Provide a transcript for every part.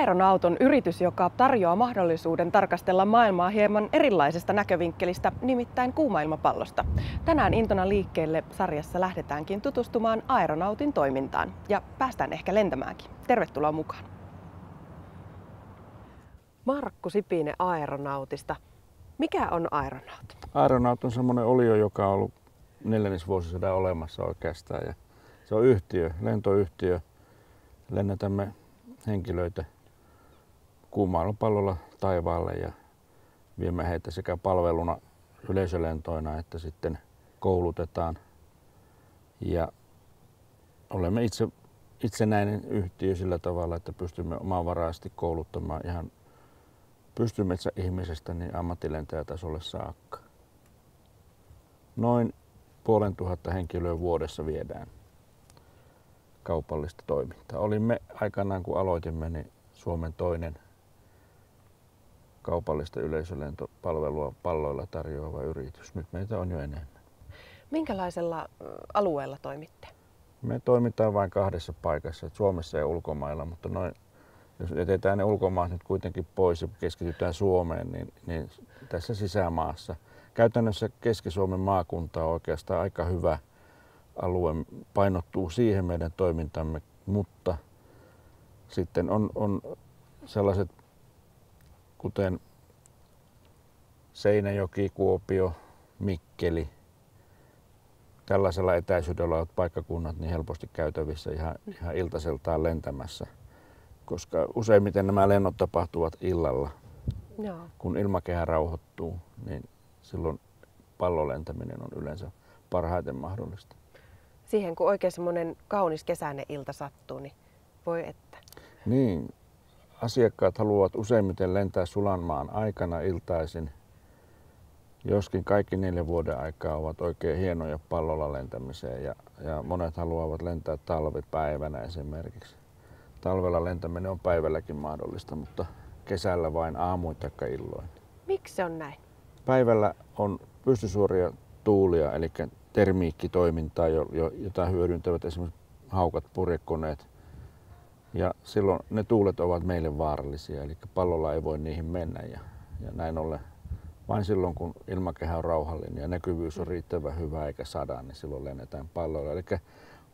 Aeronauton yritys, joka tarjoaa mahdollisuuden tarkastella maailmaa hieman erilaisesta näkövinkkelistä, nimittäin kuumailmapallosta. Tänään Intona liikkeelle sarjassa lähdetäänkin tutustumaan Aeronautin toimintaan ja päästään ehkä lentämäänkin. Tervetuloa mukaan. Markku Sipinen Aeronautista. Mikä on Aeronaut? Aeronaut on semmoinen olio, joka on ollut neljännesvuosisadan olemassa oikeastaan. Ja se on yhtiö, lentoyhtiö. Lennätämme henkilöitä kuumalla pallolla taivaalle ja viemme heitä sekä palveluna yleisölentoina että sitten koulutetaan. Ja olemme itse, itsenäinen yhtiö sillä tavalla, että pystymme omavaraisesti kouluttamaan ihan ihmisestä niin ammattilentäjätasolle saakka. Noin puolen tuhatta henkilöä vuodessa viedään kaupallista toimintaa. Olimme aikanaan, kun aloitimme, niin Suomen toinen kaupallista yleisölentopalvelua palloilla tarjoava yritys. Nyt meitä on jo enemmän. Minkälaisella alueella toimitte? Me toimitaan vain kahdessa paikassa, Suomessa ja ulkomailla, mutta noin, jos jätetään ne ulkomaat nyt kuitenkin pois ja keskitytään Suomeen, niin, niin tässä sisämaassa. Käytännössä Keski-Suomen maakunta on oikeastaan aika hyvä alue, painottuu siihen meidän toimintamme, mutta sitten on, on sellaiset kuten Seinäjoki, Kuopio, Mikkeli, tällaisella etäisyydellä olevat paikkakunnat niin helposti käytävissä ihan, ihan iltaseltaan lentämässä, koska useimmiten nämä lennot tapahtuvat illalla. Joo. Kun ilmakehä rauhoittuu, niin silloin pallolentäminen on yleensä parhaiten mahdollista. Siihen kun oikein semmoinen kaunis kesäinen ilta sattuu, niin voi että. Niin, Asiakkaat haluavat useimmiten lentää sulanmaan aikana iltaisin, joskin kaikki neljä vuoden aikaa ovat oikein hienoja pallolla lentämiseen ja, ja monet haluavat lentää talvipäivänä esimerkiksi. Talvella lentäminen on päivälläkin mahdollista, mutta kesällä vain aamuin tai illoin. Miksi se on näin? Päivällä on pystysuoria tuulia, eli termiikkitoimintaa, jota hyödyntävät esimerkiksi haukat purjekoneet ja silloin ne tuulet ovat meille vaarallisia, eli pallolla ei voi niihin mennä. Ja, ja näin ollen vain silloin, kun ilmakehä on rauhallinen ja näkyvyys on riittävän hyvä eikä sada, niin silloin lennetään palloilla. Eli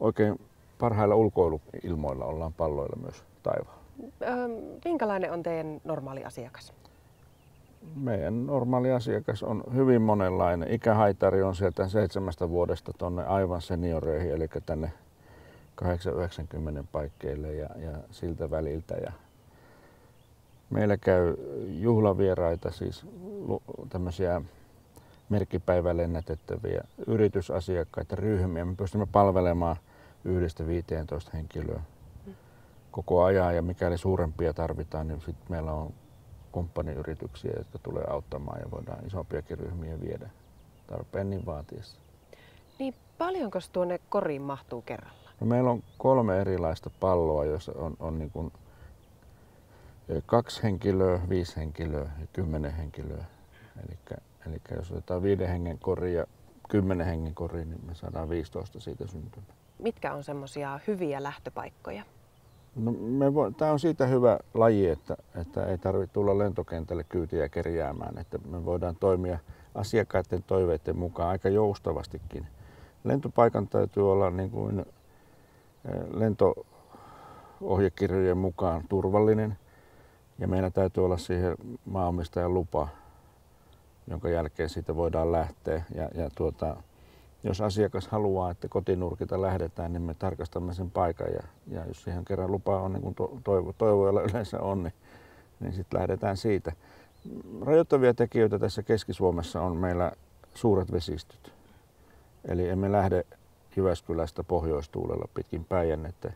oikein parhailla ulkoiluilmoilla ollaan palloilla myös taivaalla. Ähm, minkälainen on teidän normaali asiakas? Meidän normaali asiakas on hyvin monenlainen. Ikähaitari on sieltä seitsemästä vuodesta tuonne aivan senioreihin, eli tänne 80-90 paikkeille ja, ja siltä väliltä. Ja meillä käy juhlavieraita, siis tämmöisiä merkkipäivä lennätettäviä yritysasiakkaita, ryhmiä. Me pystymme palvelemaan yhdestä 15 henkilöä koko ajan ja mikäli suurempia tarvitaan, niin sitten meillä on kumppaniyrityksiä, jotka tulee auttamaan ja voidaan isompiakin ryhmiä viedä tarpeen niin vaatiessa. Niin paljonko tuonne koriin mahtuu kerralla? No meillä on kolme erilaista palloa, joissa on, on niin kuin kaksi henkilöä, viisi henkilöä ja kymmenen henkilöä. Eli jos otetaan viiden hengen kori ja kymmenen hengen kori, niin me saadaan 15 siitä syntymään. Mitkä on semmoisia hyviä lähtöpaikkoja? No, vo, tämä on siitä hyvä laji, että, että ei tarvitse tulla lentokentälle kyytiä kerjäämään. Että me voidaan toimia asiakkaiden toiveiden mukaan aika joustavastikin. lentopaikan täytyy olla niin kuin lentoohjekirjojen mukaan turvallinen ja meillä täytyy olla siihen maanomistajan lupa, jonka jälkeen siitä voidaan lähteä. Ja, ja tuota, jos asiakas haluaa, että kotinurkita lähdetään, niin me tarkastamme sen paikan ja, ja jos siihen kerran lupa on, niin kuin toivo, toivoilla yleensä on, niin, niin sitten lähdetään siitä. Rajoittavia tekijöitä tässä Keski-Suomessa on meillä suuret vesistöt. Eli emme lähde Jyväskylästä pohjoistuulella pitkin että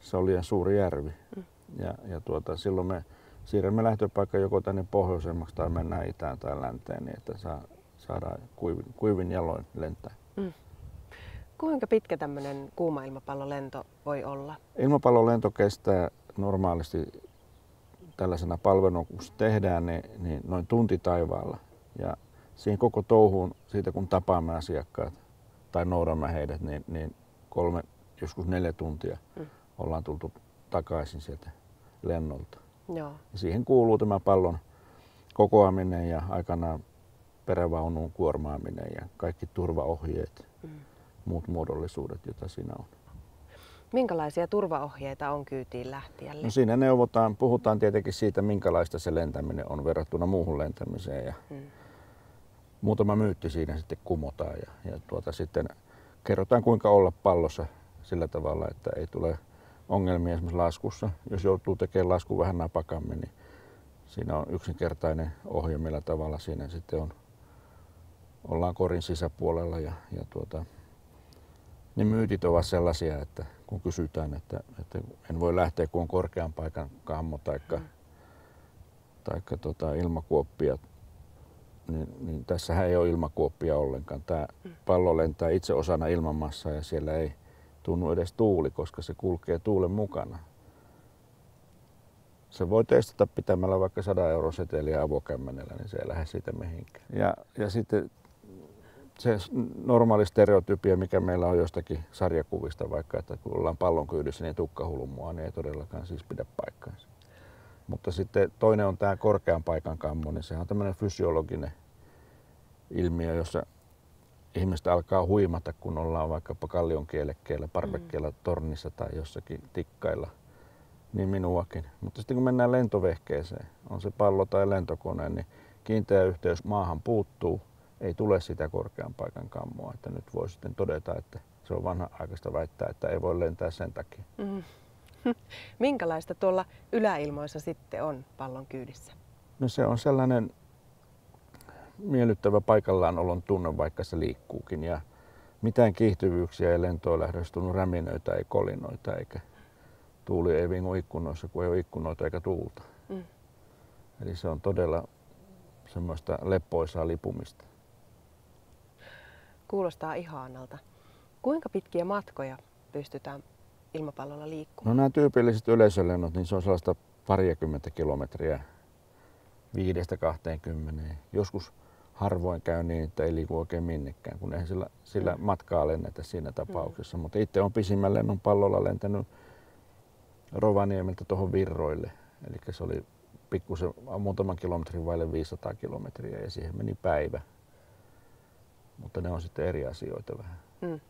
Se oli liian suuri järvi. Mm. Ja, ja tuota, silloin me siirrämme lähtöpaikka joko tänne pohjoisemmaksi tai mennään itään tai länteen, niin että saa, saadaan kuivin, kuivin jaloin lentää. Mm. Kuinka pitkä tämmöinen kuuma ilmapallolento voi olla? Ilmapallolento kestää normaalisti tällaisena palveluna, kun se tehdään, niin, niin noin tunti taivaalla. Ja siihen koko touhuun siitä, kun tapaamme asiakkaat, tai noudamme heidät, niin, niin kolme, joskus neljä tuntia mm. ollaan tultu takaisin sieltä lennolta. Joo. Ja siihen kuuluu tämä pallon kokoaminen ja aikanaan perävaunuun kuormaaminen ja kaikki turvaohjeet, mm. muut muodollisuudet, joita siinä on. Minkälaisia turvaohjeita on kyytiin lähtijälle? No siinä neuvotaan, puhutaan tietenkin siitä, minkälaista se lentäminen on verrattuna muuhun lentämiseen ja mm muutama myytti siinä sitten kumotaan ja, ja tuota sitten kerrotaan kuinka olla pallossa sillä tavalla, että ei tule ongelmia esimerkiksi laskussa. Jos joutuu tekemään lasku vähän napakammin, niin siinä on yksinkertainen ohje, millä tavalla siinä sitten on, ollaan korin sisäpuolella ja, ja tuota, ne myytit ovat sellaisia, että kun kysytään, että, että en voi lähteä, kun on korkean paikan kammo tai taikka, mm. taikka tota, ilmakuoppia niin, niin tässähän ei ole ilmakuoppia ollenkaan. Tämä pallo lentää itse osana ilmanmassaa ja siellä ei tunnu edes tuuli, koska se kulkee tuulen mukana. Se voi testata pitämällä vaikka 100 euron seteliä avokämmenellä, niin se ei lähde siitä mihinkään. Ja, ja sitten se normaali stereotypia, mikä meillä on jostakin sarjakuvista, vaikka että kun ollaan pallon kyydissä, niin tukkahulumua, niin ei todellakaan siis pidä paikkaansa. Mutta sitten toinen on tämä korkean paikan niin Sehän on tämmöinen fysiologinen ilmiö, jossa ihmistä alkaa huimata, kun ollaan vaikkapa kallion kielekkeellä, parvekkeella, mm. tornissa tai jossakin tikkailla. Niin minuakin. Mutta sitten kun mennään lentovehkeeseen, on se pallo tai lentokone, niin kiinteä yhteys maahan puuttuu, ei tule sitä korkean paikan kammoa. Että nyt voi sitten todeta, että se on vanha-aikaista väittää, että ei voi lentää sen takia. Mm. Minkälaista tuolla yläilmoissa sitten on pallon kyydissä? No se on sellainen miellyttävä paikallaan olon tunne, vaikka se liikkuukin. Ja mitään kiihtyvyyksiä ei lentoon lähdössä tunnu räminöitä, ei kolinoita, eikä tuuli ei vingu ikkunoissa, kun ei ole ikkunoita eikä tuulta. Mm. Eli se on todella semmoista leppoisaa lipumista. Kuulostaa ihanalta. Kuinka pitkiä matkoja pystytään ilmapallolla liikkuu. No nämä tyypilliset yleisölennot, niin se on sellaista parikymmentä kilometriä viidestä kahteenkymmeneen. Joskus harvoin käy niin, että ei liiku oikein minnekään, kun eihän sillä, sillä mm. matkaa lennetä siinä tapauksessa. Mm. Mutta itse on pisimmän lennon pallolla lentänyt Rovaniemeltä tuohon Virroille. Eli se oli pikkusen muutaman kilometrin vaille 500 kilometriä ja siihen meni päivä. Mutta ne on sitten eri asioita vähän. Mm.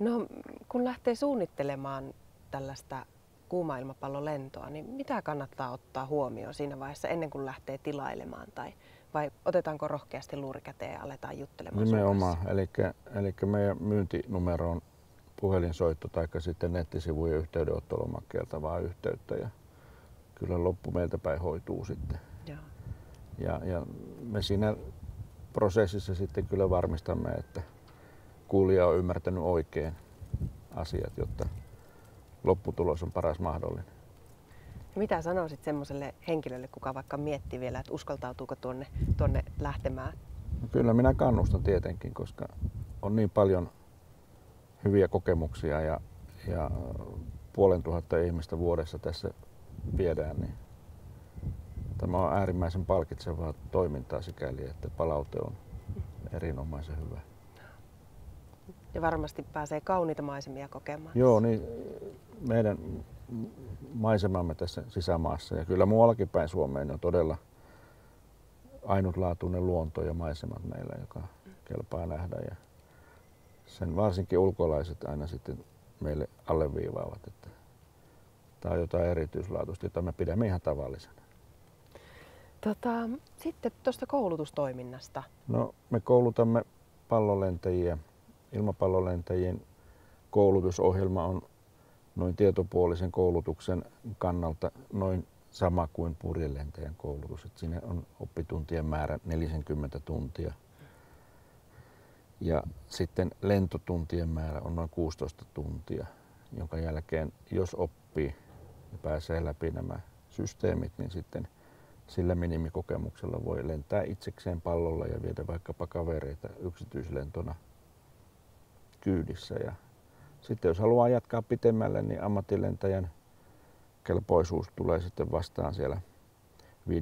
No, kun lähtee suunnittelemaan tällaista kuuma-ilmapallolentoa, niin mitä kannattaa ottaa huomioon siinä vaiheessa ennen kuin lähtee tilailemaan? Tai, vai otetaanko rohkeasti luurikäteen ja aletaan juttelemaan Nimenomaan. Eli, eli meidän myyntinumero on puhelinsoitto tai sitten nettisivujen yhteydenottolomakkeelta vaan yhteyttä. Ja kyllä loppu meiltä päin hoituu sitten. Joo. Ja, ja me siinä prosessissa sitten kyllä varmistamme, että kuulija on ymmärtänyt oikein asiat, jotta lopputulos on paras mahdollinen. Mitä sanoisit semmoiselle henkilölle, kuka vaikka miettii vielä, että uskaltautuuko tuonne, tuonne lähtemään? No kyllä minä kannustan tietenkin, koska on niin paljon hyviä kokemuksia ja, ja puolen tuhatta ihmistä vuodessa tässä viedään, niin tämä on äärimmäisen palkitsevaa toimintaa sikäli, että palaute on erinomaisen hyvä. Ja varmasti pääsee kauniita maisemia kokemaan. Joo, niin meidän maisemamme tässä sisämaassa ja kyllä muuallakin päin Suomeen on todella ainutlaatuinen luonto ja maisemat meillä, joka kelpaa nähdä. Ja sen varsinkin ulkolaiset aina sitten meille alleviivaavat, että tämä on jotain erityislaatuista, jota me pidämme ihan tavallisena. Tota, sitten tuosta koulutustoiminnasta. No, me koulutamme pallolentäjiä ilmapallolentäjien koulutusohjelma on noin tietopuolisen koulutuksen kannalta noin sama kuin purjelentäjän koulutus. Et siinä on oppituntien määrä 40 tuntia. Ja sitten lentotuntien määrä on noin 16 tuntia, jonka jälkeen jos oppii ja pääsee läpi nämä systeemit, niin sitten sillä minimikokemuksella voi lentää itsekseen pallolla ja viedä vaikkapa kavereita yksityislentona – kyydissä. Ja sitten jos haluaa jatkaa pitemmälle, niin ammattilentäjän kelpoisuus tulee sitten vastaan siellä 50-100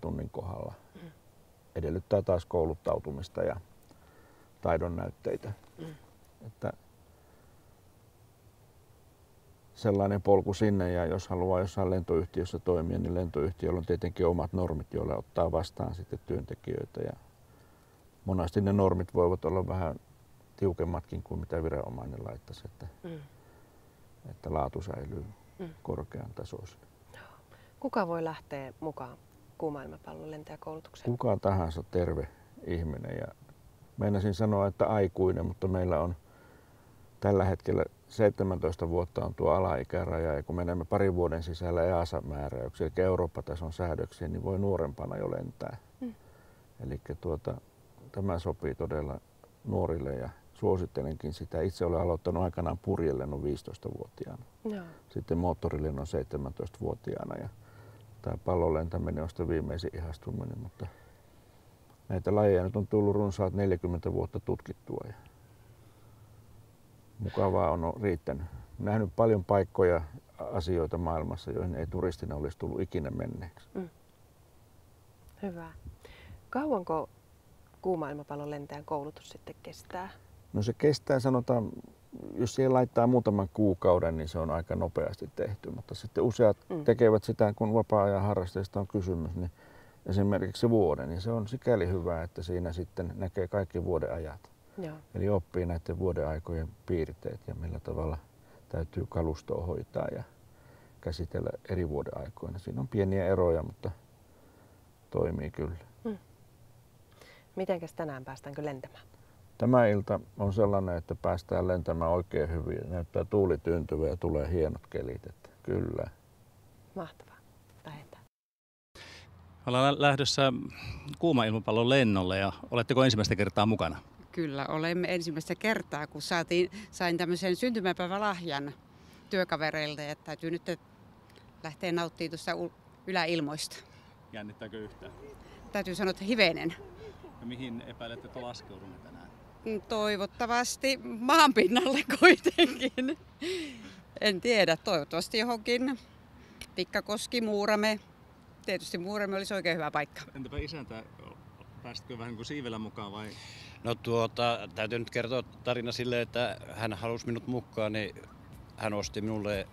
tunnin kohdalla. Mm. Edellyttää taas kouluttautumista ja taidon näytteitä. Mm. Että sellainen polku sinne ja jos haluaa jossain lentoyhtiössä toimia, niin lentoyhtiöllä on tietenkin omat normit, joilla ottaa vastaan sitten työntekijöitä ja monasti ne normit voivat olla vähän tiukemmatkin kuin mitä viranomainen laittaisi, että, mm. että laatu säilyy mm. korkean tasoisena. Kuka voi lähteä mukaan kuumaailmapallon lentäjäkoulutukseen? Kuka tahansa terve ihminen. Ja meinasin sanoa, että aikuinen, mutta meillä on tällä hetkellä 17 vuotta on tuo alaikäraja ja kun menemme parin vuoden sisällä EASA-määräyksiä, eli Eurooppa-tason säädöksiä, niin voi nuorempana jo lentää. Mm. Eli tuota, tämä sopii todella nuorille ja suosittelenkin sitä. Itse olen aloittanut aikanaan purjelennon 15-vuotiaana. No. Sitten moottorilennon 17-vuotiaana ja tämä pallon lentäminen on sitä viimeisin ihastuminen, mutta näitä lajeja nyt on tullut runsaat 40 vuotta tutkittua ja mukavaa on riittänyt. Nähnyt paljon paikkoja, asioita maailmassa, joihin ei turistina olisi tullut ikinä menneeksi. Mm. Hyvä. Kauanko kuumailmapallon lentäjän koulutus sitten kestää? No se kestää sanotaan, jos siihen laittaa muutaman kuukauden, niin se on aika nopeasti tehty. Mutta sitten useat mm. tekevät sitä, kun vapaa-ajan harrasteista on kysymys, niin esimerkiksi vuoden, niin se on sikäli hyvä, että siinä sitten näkee kaikki vuodenajat. Joo. Eli oppii näiden vuodenaikojen piirteet ja millä tavalla täytyy kalustoa hoitaa ja käsitellä eri vuodenaikoina. Siinä on pieniä eroja, mutta toimii kyllä. Mm. Mitenkäs tänään päästäänkö lentämään? Tämä ilta on sellainen, että päästään lentämään oikein hyvin. Näyttää tuuli tyyntyvä ja tulee hienot kelit. Että kyllä. Mahtavaa. Lähdetään. Ollaan lähdössä kuuma ilmapallon lennolle ja oletteko ensimmäistä kertaa mukana? Kyllä, olemme ensimmäistä kertaa, kun saatiin, sain tämmöisen syntymäpäivälahjan työkavereilta, että täytyy nyt lähteä nauttimaan tuosta yläilmoista. Jännittääkö yhtään? Täytyy sanoa, että hivenen. Ja mihin epäilette, että laskeudun tänään? Toivottavasti maanpinnalle kuitenkin. En tiedä, toivottavasti johonkin. Tikkakoski, Muurame. Tietysti Muurame olisi oikein hyvä paikka. Entäpä isäntä, päästikö vähän kuin siivellä mukaan vai? No tuota, täytyy nyt kertoa tarina silleen, että hän halusi minut mukaan, niin hän osti minulle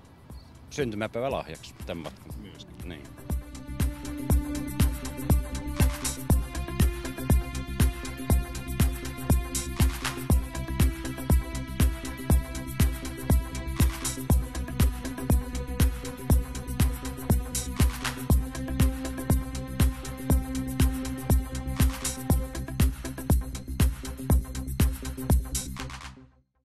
syntymäpäivälahjaksi tämän matkan. Myöskin. Niin.